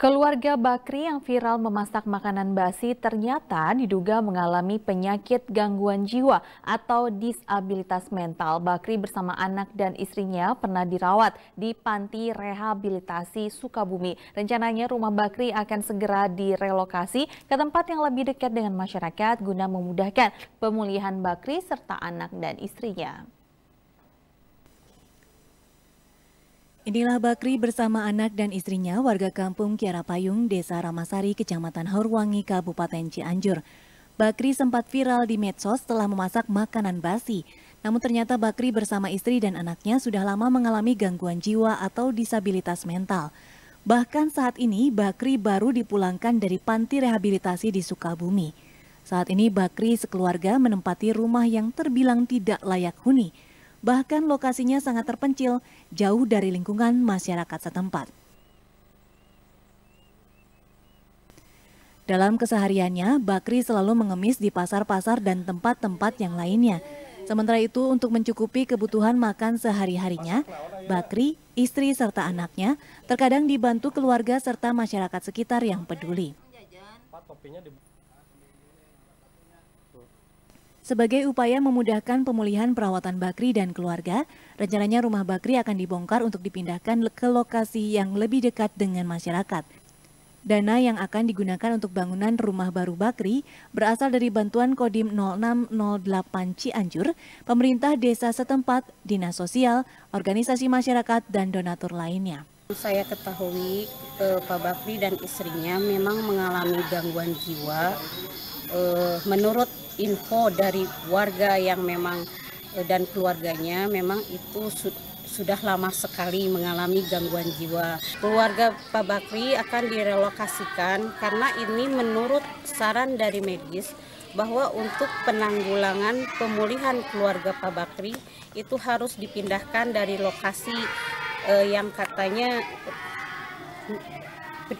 Keluarga Bakri yang viral memasak makanan basi ternyata diduga mengalami penyakit gangguan jiwa atau disabilitas mental. Bakri bersama anak dan istrinya pernah dirawat di panti rehabilitasi Sukabumi. Rencananya rumah Bakri akan segera direlokasi ke tempat yang lebih dekat dengan masyarakat guna memudahkan pemulihan Bakri serta anak dan istrinya. Inilah Bakri bersama anak dan istrinya warga kampung Kiara Payung, Desa Ramasari, Kecamatan Horwangi, Kabupaten Cianjur. Bakri sempat viral di medsos setelah memasak makanan basi. Namun ternyata Bakri bersama istri dan anaknya sudah lama mengalami gangguan jiwa atau disabilitas mental. Bahkan saat ini Bakri baru dipulangkan dari panti rehabilitasi di Sukabumi. Saat ini Bakri sekeluarga menempati rumah yang terbilang tidak layak huni bahkan lokasinya sangat terpencil jauh dari lingkungan masyarakat setempat. Dalam kesehariannya, Bakri selalu mengemis di pasar-pasar dan tempat-tempat yang lainnya. Sementara itu, untuk mencukupi kebutuhan makan sehari-harinya, Bakri, istri serta anaknya terkadang dibantu keluarga serta masyarakat sekitar yang peduli. Sebagai upaya memudahkan pemulihan perawatan Bakri dan keluarga, rencananya rumah Bakri akan dibongkar untuk dipindahkan ke lokasi yang lebih dekat dengan masyarakat. Dana yang akan digunakan untuk bangunan rumah baru Bakri berasal dari bantuan Kodim 0608 Cianjur, pemerintah desa setempat, dinas sosial, organisasi masyarakat, dan donatur lainnya. Saya ketahui eh, Pak Bakri dan istrinya memang mengalami gangguan jiwa. Eh, menurut info dari warga yang memang eh, dan keluarganya memang itu su sudah lama sekali mengalami gangguan jiwa. Keluarga Pak Bakri akan direlokasikan karena ini menurut saran dari medis bahwa untuk penanggulangan pemulihan keluarga Pak Bakri itu harus dipindahkan dari lokasi eh, yang katanya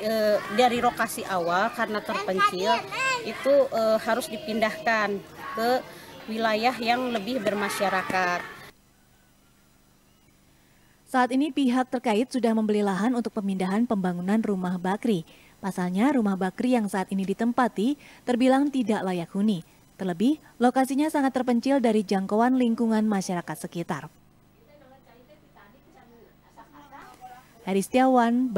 eh, dari lokasi awal karena terpencil itu e, harus dipindahkan ke wilayah yang lebih bermasyarakat. Saat ini pihak terkait sudah membeli lahan untuk pemindahan pembangunan rumah Bakri. Pasalnya rumah Bakri yang saat ini ditempati terbilang tidak layak huni. Terlebih, lokasinya sangat terpencil dari jangkauan lingkungan masyarakat sekitar. Heri Setiawan,